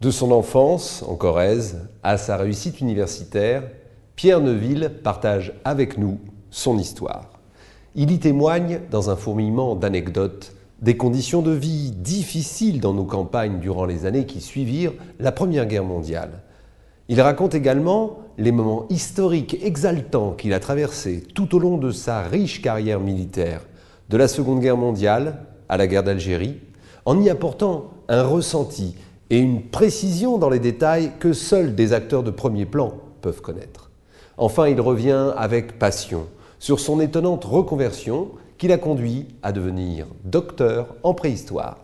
De son enfance en Corrèze à sa réussite universitaire, Pierre Neuville partage avec nous son histoire. Il y témoigne, dans un fourmillement d'anecdotes, des conditions de vie difficiles dans nos campagnes durant les années qui suivirent la Première Guerre mondiale. Il raconte également les moments historiques exaltants qu'il a traversés tout au long de sa riche carrière militaire, de la Seconde Guerre mondiale à la guerre d'Algérie, en y apportant un ressenti et une précision dans les détails que seuls des acteurs de premier plan peuvent connaître. Enfin, il revient avec passion sur son étonnante reconversion qui l'a conduit à devenir docteur en préhistoire.